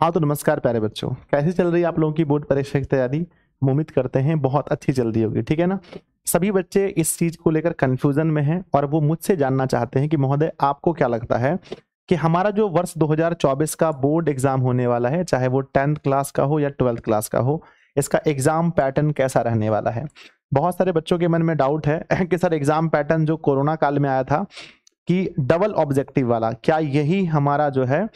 हाँ तो नमस्कार प्यारे बच्चों कैसे चल रही है आप लोगों की बोर्ड परीक्षा की तैयारी उम्मीद करते हैं बहुत अच्छी चल रही होगी ठीक है ना सभी बच्चे इस चीज़ को लेकर कन्फ्यूजन में हैं और वो मुझसे जानना चाहते हैं कि महोदय आपको क्या लगता है कि हमारा जो वर्ष 2024 का बोर्ड एग्जाम होने वाला है चाहे वो टेंथ क्लास का हो या ट्वेल्थ क्लास का हो इसका एग्जाम पैटर्न कैसा रहने वाला है बहुत सारे बच्चों के मन में डाउट है कि सर एग्जाम पैटर्न जो कोरोना काल में आया था कि डबल ऑब्जेक्टिव वाला क्या यही हमारा जो है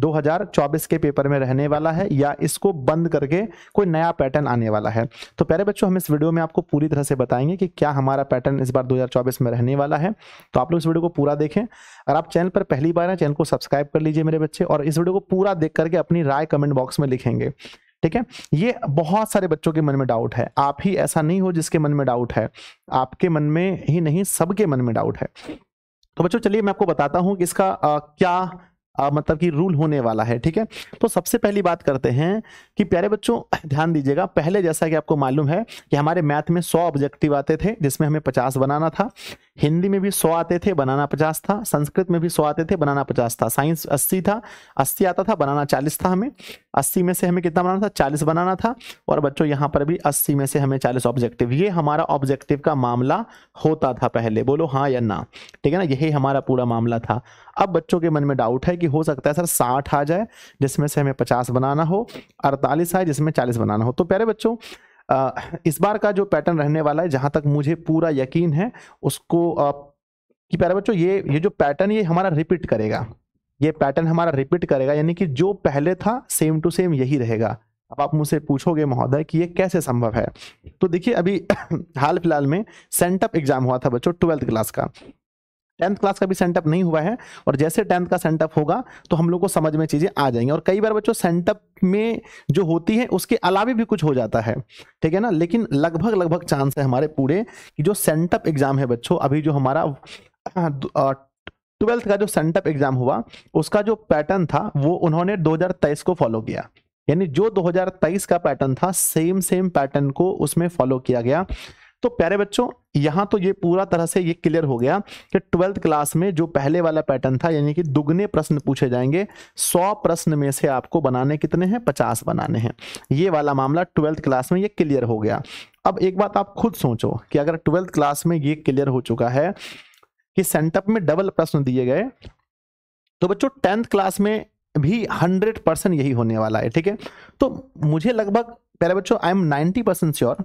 2024 के पेपर में रहने वाला है या इसको बंद करके कोई नया पैटर्न आने वाला है तो प्यारे बच्चों हम इस वीडियो में आपको पूरी तरह से बताएंगे कि क्या हमारा पैटर्न इस बार 2024 में रहने वाला है तो आप लोग इस वीडियो को पूरा देखें अगर आप चैनल पर पहली बार हैं चैनल को सब्सक्राइब कर लीजिए मेरे बच्चे और इस वीडियो को पूरा देख करके अपनी राय कमेंट बॉक्स में लिखेंगे ठीक है ये बहुत सारे बच्चों के मन में डाउट है आप ही ऐसा नहीं हो जिसके मन में डाउट है आपके मन में ही नहीं सबके मन में डाउट है तो बच्चों चलिए मैं आपको बताता हूँ कि इसका आ, क्या आ, मतलब कि रूल होने वाला है ठीक है तो सबसे पहली बात करते हैं कि प्यारे बच्चों ध्यान दीजिएगा पहले जैसा कि आपको मालूम है कि हमारे मैथ में 100 ऑब्जेक्टिव आते थे जिसमें हमें 50 बनाना था हिंदी में भी सौ आते थे बनाना पचास था संस्कृत में भी सौ आते थे बनाना पचास था साइंस अस्सी था अस्सी आता था बनाना चालीस था हमें अस्सी में से हमें कितना बनाना था चालीस बनाना था और बच्चों यहाँ पर भी अस्सी में से हमें चालीस ऑब्जेक्टिव ये हमारा ऑब्जेक्टिव का मामला होता था पहले बोलो हाँ या ना ठीक है ना यही हमारा पूरा मामला था अब बच्चों के मन में डाउट है कि हो सकता है सर साठ आ जाए जिसमें से हमें पचास बनाना हो अड़तालीस आए जिसमें चालीस बनाना हो तो प्यारे बच्चों इस बार का जो पैटर्न रहने वाला है जहां तक मुझे पूरा यकीन है उसको कि प्यारे बच्चों ये ये जो पैटर्न ये हमारा रिपीट करेगा ये पैटर्न हमारा रिपीट करेगा यानी कि जो पहले था सेम टू सेम यही रहेगा अब आप मुझसे पूछोगे महोदय कि ये कैसे संभव है तो देखिए अभी हाल फिलहाल में सेंटअप एग्जाम हुआ था बच्चों ट्वेल्थ क्लास का टेंथ क्लास का भी सेंटअप नहीं हुआ है और जैसे टेंथ का सेंटअप होगा तो हम लोग को समझ में चीज़ें आ जाएंगी और कई बार बच्चों सेंटअप में जो होती है उसके अलावा भी कुछ हो जाता है ठीक है ना लेकिन लगभग लगभग चांस है हमारे पूरे कि जो सेंटअप एग्जाम है बच्चों अभी जो हमारा हाँ, ट्वेल्थ का जो सेंटअप एग्जाम हुआ उसका जो पैटर्न था वो उन्होंने दो को फॉलो किया यानी जो दो का पैटर्न था सेम सेम पैटर्न को उसमें फॉलो किया गया तो प्यारे बच्चों यहां तो ये पूरा तरह से ये क्लियर हो गया कि ट्वेल्थ क्लास में जो पहले वाला पैटर्न था यानी कि दुगने प्रश्न पूछे जाएंगे सौ प्रश्न में से आपको बनाने कितने हैं पचास बनाने हैं ये वाला मामला ट्वेल्थ क्लास में ये क्लियर हो गया अब एक बात आप खुद सोचो कि अगर ट्वेल्थ क्लास में ये क्लियर हो चुका है कि सेंटअप में डबल प्रश्न दिए गए तो बच्चों टेंथ क्लास में भी हंड्रेड परसेंट यही होने वाला है ठीक है तो मुझे लगभग पहले बच्चों I am ninety percent sure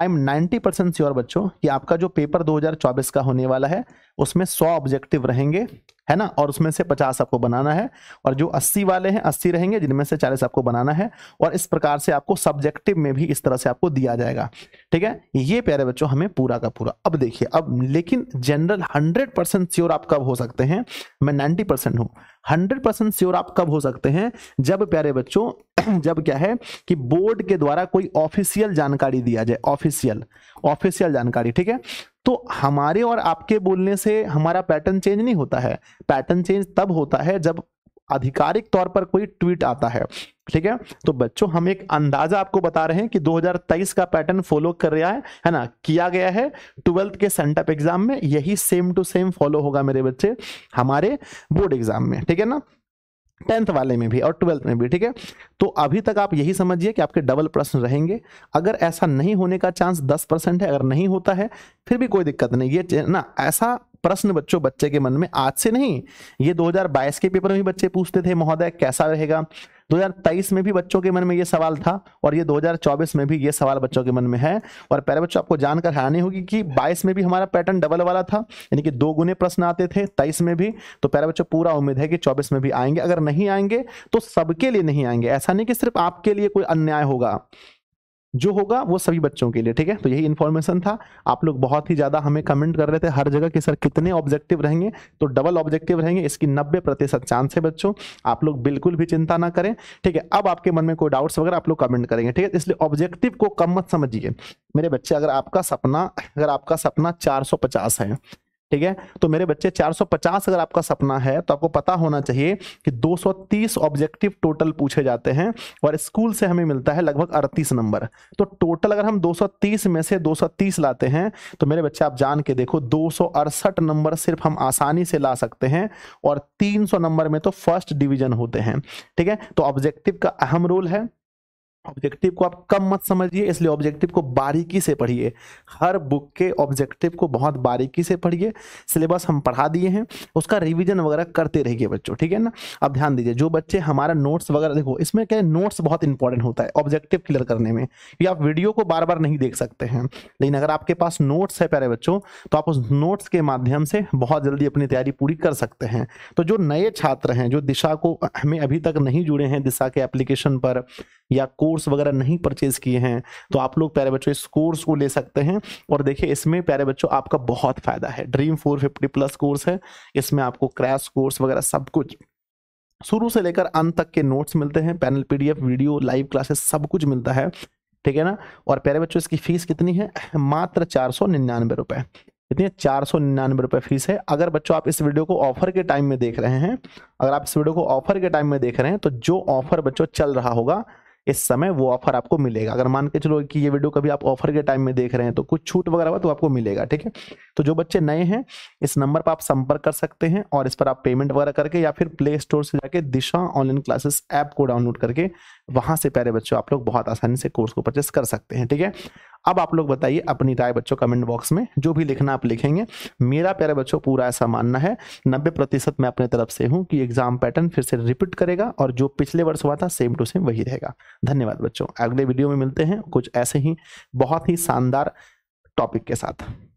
I am ninety percent sure बच्चों कि आपका जो पेपर 2024 का होने वाला है उसमें 100 ऑब्जेक्टिव रहेंगे है ना और उसमें से 50 आपको बनाना है और जो 80 वाले हैं 80 रहेंगे जिनमें से 40 आपको बनाना है और इस प्रकार से आपको सब्जेक्टिव में भी इस तरह से आपको दिया जाएगा ठीक है ये प्यारे बच्चों हमें पूरा का पूरा अब देखिए अब लेकिन जनरल 100 परसेंट श्योर आप कब हो सकते हैं मैं 90 परसेंट हूँ हंड्रेड परसेंट श्योर आप कब हो सकते हैं जब प्यारे बच्चों जब क्या है कि बोर्ड के द्वारा कोई ऑफिशियल जानकारी दिया जाए ऑफिशियल ऑफिशियल जानकारी ठीक है तो हमारे और आपके बोलने से हमारा पैटर्न चेंज नहीं होता है पैटर्न चेंज तब होता है जब आधिकारिक तौर पर कोई ट्वीट आता है ठीक है तो बच्चों हम एक अंदाजा आपको बता रहे हैं कि 2023 का पैटर्न फॉलो कर रहा है है ना किया गया है ट्वेल्थ के सेंटअप एग्जाम में यही सेम टू सेम फॉलो होगा मेरे बच्चे हमारे बोर्ड एग्जाम में ठीक है ना टेंथ वाले में भी और ट्वेल्थ में भी ठीक है तो अभी तक आप यही समझिए कि आपके डबल प्रश्न रहेंगे अगर ऐसा नहीं होने का चांस दस परसेंट है अगर नहीं होता है फिर भी कोई दिक्कत नहीं ये ना ऐसा प्रश्न बच्चों बच्चे के मन में आज से नहीं ये 2022 के पेपर में भी बच्चे पूछते थे महोदय कैसा रहेगा 2023 में भी बच्चों के मन में ये सवाल था और ये 2024 में भी ये सवाल बच्चों के मन में है और पहले बच्चों आपको जानकर हैरानी होगी कि बाईस में भी हमारा पैटर्न डबल वाला था यानी कि दो गुने प्रश्न आते थे तेईस में भी तो पहले बच्चों पूरा उम्मीद है कि चौबीस में भी आएंगे अगर नहीं आएंगे तो सबके लिए नहीं आएंगे ऐसा नहीं कि सिर्फ आपके लिए कोई अन्याय होगा जो होगा वो सभी बच्चों के लिए ठीक है तो यही इन्फॉर्मेशन था आप लोग बहुत ही ज़्यादा हमें कमेंट कर रहे थे हर जगह कि सर कितने ऑब्जेक्टिव रहेंगे तो डबल ऑब्जेक्टिव रहेंगे इसकी नब्बे प्रतिशत चांस है बच्चों आप लोग बिल्कुल भी चिंता ना करें ठीक है अब आपके मन में कोई डाउट्स वगैरह आप लोग कमेंट करेंगे ठीक है इसलिए ऑब्जेक्टिव को कम मत समझिए मेरे बच्चे अगर आपका सपना अगर आपका सपना चार है ठीक है तो मेरे बच्चे 450 अगर आपका सपना है तो आपको पता होना चाहिए कि 230 ऑब्जेक्टिव टोटल पूछे जाते हैं और स्कूल से हमें मिलता है लगभग 38 नंबर तो टोटल अगर हम 230 में से 230 लाते हैं तो मेरे बच्चे आप जान के देखो दो नंबर सिर्फ हम आसानी से ला सकते हैं और 300 नंबर में तो फर्स्ट डिवीजन होते हैं ठीक है तो ऑब्जेक्टिव का अहम रोल है ऑब्जेक्टिव को आप कम मत समझिए इसलिए ऑब्जेक्टिव को बारीकी से पढ़िए हर बुक के ऑब्जेक्टिव को बहुत बारीकी से पढ़िए सिलेबस हम पढ़ा दिए हैं उसका रिवीजन वगैरह करते रहिए बच्चों ठीक है ना अब ध्यान दीजिए जो बच्चे हमारा नोट्स वगैरह देखो इसमें क्या नोट्स बहुत इंपॉर्टेंट होता है ऑब्जेक्टिव क्लियर करने में कि आप वीडियो को बार बार नहीं देख सकते हैं लेकिन अगर आपके पास नोट्स है प्यारे बच्चों तो आप उस नोट्स के माध्यम से बहुत जल्दी अपनी तैयारी पूरी कर सकते हैं तो जो नए छात्र हैं जो दिशा को हमें अभी तक नहीं जुड़े हैं दिशा के एप्लीकेशन पर या कोर्स कोर्स वगैरह नहीं परचेज किए हैं तो आप लोग प्यारे बच्चों इस कोर्स को ले सकते हैं और देखिए इसमें प्यारे बच्चों आपका बहुत फायदा है dream four fifty plus course है इसमें आपको क्रैश कोर्स वगैरह सब कुछ शुरू से लेकर अंत तक के नोट्स मिलते हैं panel P video live classes सब कुछ मिलता है ठीक है ना और प्यारे बच्चों इसकी फीस कितनी है मात्र चार इतने चार सौ निन्यानवे रुपये फीस है अगर बच्चों आप इस वीडियो को ऑफर के टाइम में देख रहे हैं अगर आप इस वीडियो को ऑफर के टाइम में देख रहे हैं तो जो ऑफर बच्चों चल रहा होगा इस समय वो ऑफर आपको मिलेगा अगर मान के चलो कि ये वीडियो कभी आप ऑफर के टाइम में देख रहे हैं तो कुछ छूट वगैरह हुआ तो आपको मिलेगा ठीक है तो जो बच्चे नए हैं इस नंबर पर आप संपर्क कर सकते हैं और इस पर आप पेमेंट वगैरह करके या फिर प्ले स्टोर से जाके दिशा ऑनलाइन क्लासेस ऐप को डाउनलोड करके वहां से प्यारे बच्चों आप लोग बहुत आसानी से कोर्स को परचेस कर सकते हैं ठीक है अब आप लोग बताइए अपनी राय बच्चों कमेंट बॉक्स में जो भी लिखना आप लिखेंगे मेरा प्यारे बच्चों पूरा ऐसा मानना है नब्बे प्रतिशत मैं अपने तरफ से हूँ कि एग्जाम पैटर्न फिर से रिपीट करेगा और जो पिछले वर्ष हुआ था सेम टू सेम वही रहेगा धन्यवाद बच्चों अगले वीडियो में मिलते हैं कुछ ऐसे ही बहुत ही शानदार टॉपिक के साथ